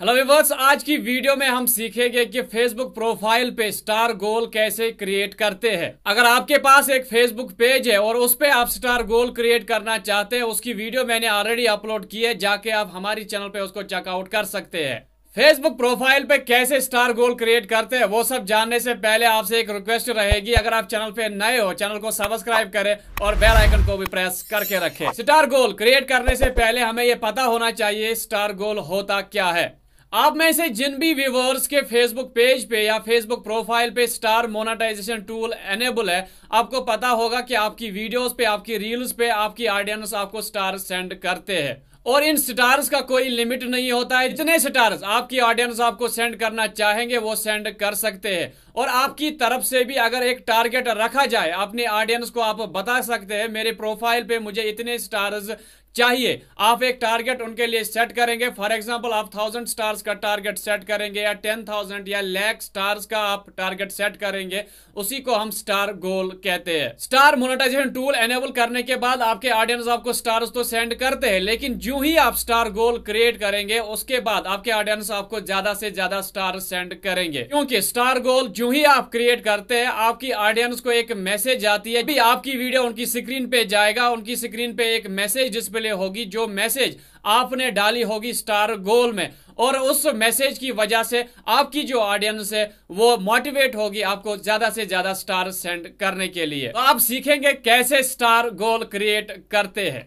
hello weavers आज की video में हम सीखेंगे कि फेसबुक प्रोफाइल पे स्टार गोल कैसे क्रिएट करते हैं अगर आपके पास एक फेसबुक पेज है और उस पे आप स्टार गोल क्रिएट करना चाहते हैं उसकी वीडियो मैंने ऑलरेडी अपलोड की है जाके आप हमारी चैनल पे उसको चेकआउट कर सकते हैं फेसबुक प्रोफाइल पे कैसे स्टार गोल क्रिएट करते हैं वो सब जानने से पहले आपसे एक रिक्वेस्ट रहेगी अगर आप चैनल पे नए हो चैनल को सब्सक्राइब करें और बेल आइकन को भी प्रेस करके रखें स्टार गोल क्रिएट करने से पहले हमें ये पता होना चाहिए स्टार गोल होता क्या है आप में से जिन भी व्यूवर्स के फेसबुक पेज पे या फेसबुक प्रोफाइल पे स्टार मोनेटाइजेशन टूल एनेबल है आपको पता होगा कि आपकी वीडियोस पे आपकी रील्स पे आपकी ऑडियंस आपको स्टार सेंड करते हैं और इन स्टार्स का कोई लिमिट नहीं होता है जितने स्टार्स आपकी ऑडियंस आपको सेंड करना चाहेंगे वो सेंड कर सकते हैं और आपकी तरफ से भी अगर एक टारगेट रखा जाए अपने ऑडियंस को आप बता सकते हैं मेरे प्रोफाइल पे मुझे इतने स्टार्स चाहिए आप एक टारगेट उनके लिए सेट करेंगे फॉर एग्जाम्पल आप थाउजेंड स्टार्स का टारगेट सेट करेंगे या टेन थाउजेंड या लैख स्टार्स का आप टारगेट सेट करेंगे उसी को हम स्टार गोल कहते हैं स्टार मोनेटाइजेशन टूल एनेबल करने के बाद आपके ऑडियंस आपको स्टार्स तो सेंड करते हैं लेकिन जो ही आप स्टार गोल क्रिएट करेंगे उसके बाद आपके ऑडियंस आपको ज्यादा से ज्यादा स्टार सेंड करेंगे क्योंकि स्टार गोल जो ही आप क्रिएट करते हैं आपकी ऑडियंस को एक मैसेज आती है भी आपकी वीडियो उनकी स्क्रीन पे जाएगा उनकी स्क्रीन पे एक मैसेज डिस्प्ले लिए होगी जो मैसेज आपने डाली होगी स्टार गोल में और उस मैसेज की वजह से आपकी जो ऑडियंस है वो मोटिवेट होगी आपको ज्यादा से ज्यादा स्टार सेंड करने के लिए तो आप सीखेंगे कैसे स्टार गोल क्रिएट करते हैं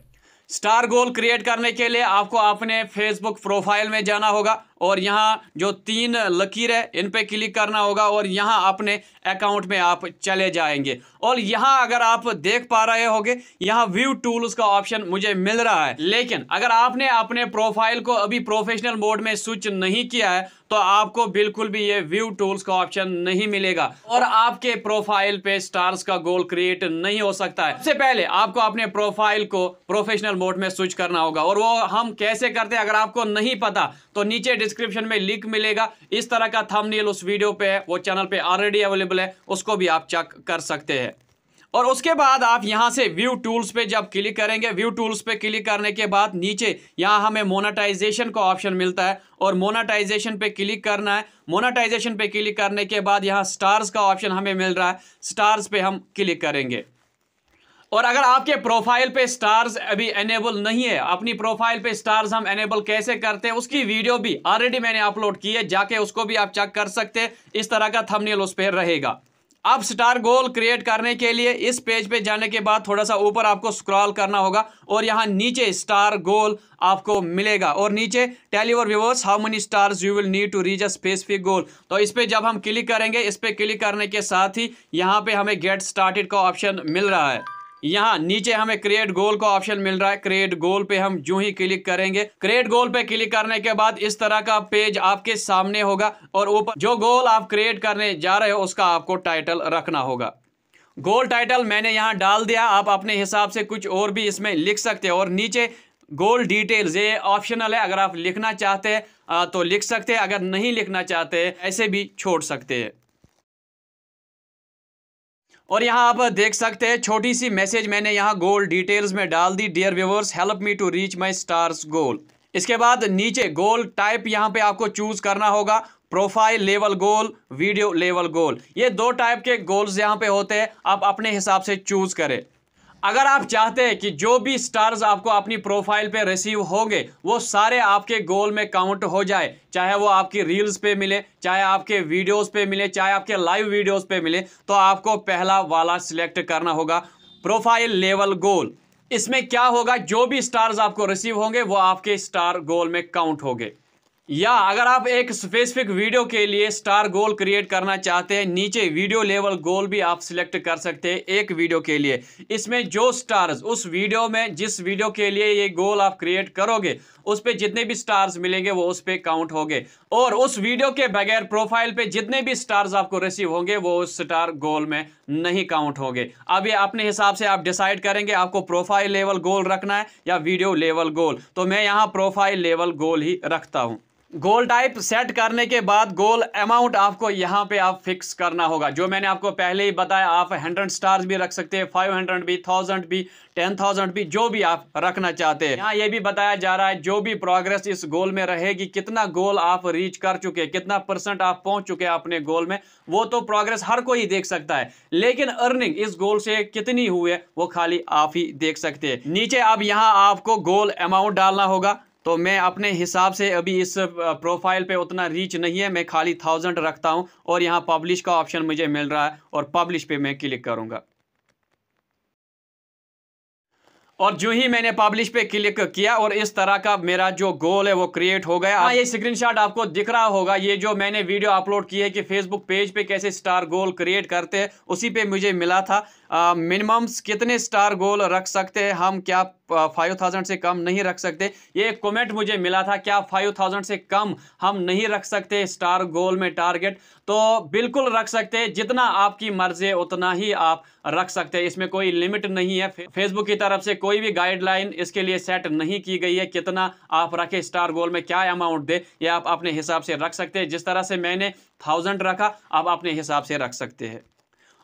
स्टार गोल क्रिएट करने के लिए आपको अपने फेसबुक प्रोफाइल में जाना होगा और यहाँ जो तीन लकीर है इन पे क्लिक करना होगा और यहाँ अपने अकाउंट में आप चले जाएंगे और यहाँ अगर आप देख पा रहे होगे यहाँ व्यू टूल्स का ऑप्शन मुझे मिल रहा है लेकिन अगर आपने अपने प्रोफाइल को अभी प्रोफेशनल मोड में स्विच नहीं किया है तो आपको बिल्कुल भी ये व्यू टूल्स का ऑप्शन नहीं मिलेगा और आपके प्रोफाइल पे स्टार्स का गोल क्रिएट नहीं हो सकता है सबसे पहले आपको अपने प्रोफाइल को प्रोफेशनल मोड में स्विच करना होगा और वो हम कैसे करते हैं अगर आपको नहीं पता तो नीचे डिस्क्रिप्शन में लिंक मिलेगा इस तरह का थंबनेल उस वीडियो पे है वो चैनल पे ऑलरेडी अवेलेबल है उसको भी आप चेक कर सकते हैं और उसके बाद आप यहां से व्यू टूल्स पे जब क्लिक करेंगे व्यू टूल्स पे क्लिक करने के बाद नीचे यहां हमें मोनेटाइजेशन का ऑप्शन मिलता है और मोनेटाइजेशन पे क्लिक करना है मोनेटाइजेशन पे क्लिक करने के बाद यहां स्टार्स का ऑप्शन हमें मिल रहा है स्टार्स पे हम क्लिक करेंगे और अगर आपके प्रोफाइल पे स्टार्स अभी एनेबल नहीं है अपनी प्रोफाइल पे स्टार्स हम एनेबल कैसे करते हैं उसकी वीडियो भी ऑलरेडी मैंने अपलोड की है जाके उसको भी आप चेक कर सकते हैं इस तरह का थंबनेल उस पर रहेगा अब स्टार गोल क्रिएट करने के लिए इस पेज पे जाने के बाद थोड़ा सा ऊपर आपको स्क्रॉल करना होगा और यहाँ नीचे स्टार गोल आपको मिलेगा और नीचे tell your viewers how many stars you will need to reach a specific goal तो इस पर जब हम क्लिक करेंगे इस पर क्लिक करने के साथ ही यहाँ पे हमें गेट स्टार्टेड का ऑप्शन मिल रहा है यहाँ नीचे हमें क्रिएट गोल का ऑप्शन मिल रहा है क्रिएट गोल पे हम जो ही क्लिक करेंगे क्रिएट गोल पे क्लिक करने के बाद इस तरह का पेज आपके सामने होगा और ऊपर जो गोल आप क्रिएट करने जा रहे हो उसका आपको टाइटल रखना होगा गोल टाइटल मैंने यहाँ डाल दिया आप अपने हिसाब से कुछ और भी इसमें लिख सकते हो और नीचे गोल डिटेल्स ये ऑप्शनल है अगर आप लिखना चाहते हैं तो लिख सकते हैं अगर नहीं लिखना चाहते ऐसे भी छोड़ सकते हैं और यहाँ आप देख सकते हैं छोटी सी मैसेज मैंने यहाँ गोल डिटेल्स में डाल दी dear viewers help me to reach my stars goal इसके बाद नीचे गोल टाइप यहाँ पे आपको चूज करना होगा profile level goal video level goal ये दो टाइप के गोल्स यहाँ पे होते हैं आप अपने हिसाब से चूज करें अगर आप चाहते हैं कि जो भी स्टार्स आपको अपनी प्रोफाइल पे रिसीव होंगे वो सारे आपके गोल में काउंट हो जाए चाहे वो आपकी रील्स पे मिले चाहे आपके वीडियोस पे मिले चाहे आपके लाइव वीडियोस पे मिले तो आपको पहला वाला सिलेक्ट करना होगा प्रोफाइल लेवल गोल इसमें क्या होगा जो भी स्टार्स आपको रिसीव होंगे वो आपके स्टार गोल में काउंट होंगे या अगर आप एक स्पेसिफिक वीडियो के लिए स्टार गोल क्रिएट करना चाहते हैं नीचे वीडियो लेवल गोल भी आप सिलेक्ट कर सकते हैं एक वीडियो के लिए इसमें जो स्टार्स उस वीडियो में जिस वीडियो के लिए ये गोल आप क्रिएट करोगे उस पर जितने भी स्टार्स मिलेंगे वो उस पर काउंट होंगे और उस वीडियो के बगैर प्रोफाइल पे जितने भी स्टार्स आपको रिसीव होंगे वो उस स्टार गोल में नहीं काउंट होंगे अब ये अपने हिसाब से आप डिसाइड करेंगे आपको प्रोफाइल लेवल गोल रखना है या वीडियो लेवल गोल तो मैं यहाँ प्रोफाइल लेवल गोल ही रखता हूँ गोल टाइप सेट करने के बाद गोल अमाउंट आपको यहाँ पे आप फिक्स करना होगा जो मैंने आपको पहले ही बताया आप हंड्रेड स्टार्स भी रख सकते हैं फाइव हंड्रेड भी थाउजेंड भी टेन थाउजेंड भी जो भी आप रखना चाहते हैं यहाँ ये भी बताया जा रहा है जो भी प्रोग्रेस इस गोल में रहेगी कितना गोल आप रीच कर चुके कितना परसेंट आप पहुंच चुके हैं अपने गोल में वो तो प्रोग्रेस हर कोई देख सकता है लेकिन अर्निंग इस गोल से कितनी हुई है वो खाली आप ही देख सकते हैं नीचे अब यहाँ आपको गोल अमाउंट डालना होगा तो मैं अपने हिसाब से अभी इस प्रोफाइल पे उतना रीच नहीं है मैं खाली थाउजेंड रखता हूँ और यहाँ पब्लिश का ऑप्शन मुझे मिल रहा है और पब्लिश पे मैं क्लिक करूँगा और जो ही मैंने पब्लिश पे क्लिक किया और इस तरह का मेरा जो गोल है वो क्रिएट हो गया हाँ ये स्क्रीनशॉट आपको दिख रहा होगा ये जो मैंने वीडियो अपलोड की है कि फेसबुक पेज पे कैसे स्टार गोल क्रिएट करते हैं उसी पे मुझे मिला था मिनिमम्स कितने स्टार गोल रख सकते हैं हम क्या फाइव थाउजेंड से कम नहीं रख सकते ये एक कमेंट मुझे मिला था क्या फाइव थाउजेंड से कम हम नहीं रख सकते स्टार गोल में टारगेट तो बिल्कुल रख सकते जितना आपकी मर्जी है उतना ही आप रख सकते हैं इसमें कोई लिमिट नहीं है फेसबुक की तरफ से कोई भी गाइडलाइन इसके लिए सेट नहीं की गई है कितना आप रखें स्टार गोल में क्या अमाउंट दे ये आप अपने हिसाब से रख सकते हैं जिस तरह से मैंने थाउजेंड रखा आप अपने हिसाब से रख सकते हैं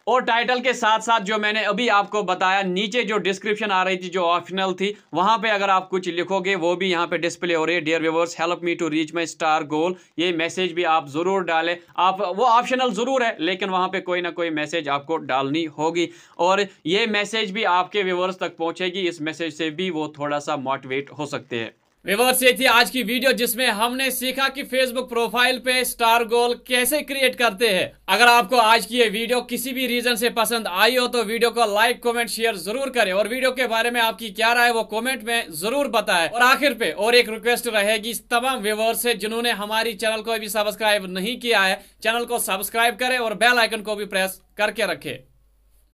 और टाइटल के साथ साथ जो मैंने अभी आपको बताया नीचे जो डिस्क्रिप्शन आ रही थी जो ऑप्शनल थी वहाँ पे अगर आप कुछ लिखोगे वो भी यहाँ पे डिस्प्ले हो रही है dear viewers help me to reach my star goal ये मैसेज भी आप ज़रूर डालें आप वो ऑप्शनल ज़रूर है लेकिन वहाँ पर कोई ना कोई मैसेज आपको डालनी होगी और ये मैसेज भी आपके व्यूवर्स तक पहुँचेगी इस मैसेज से भी वो थोड़ा सा मोटिवेट हो सकते हैं विवर्स ये थी आज की वीडियो जिसमें हमने सीखा कि फेसबुक प्रोफाइल पे स्टार गोल कैसे क्रिएट करते हैं अगर आपको आज की ये वीडियो किसी भी रीजन से पसंद आई हो तो वीडियो को लाइक कमेंट शेयर जरूर करें और वीडियो के बारे में आपकी क्या राय वो कमेंट में जरूर बताएं और आखिर पे और एक रिक्वेस्ट रहेगी तमाम व्यूवर्स से जिन्होंने हमारी चैनल को अभी सब्सक्राइब नहीं किया है चैनल को सब्सक्राइब करे और बेल आइकन को भी प्रेस करके रखे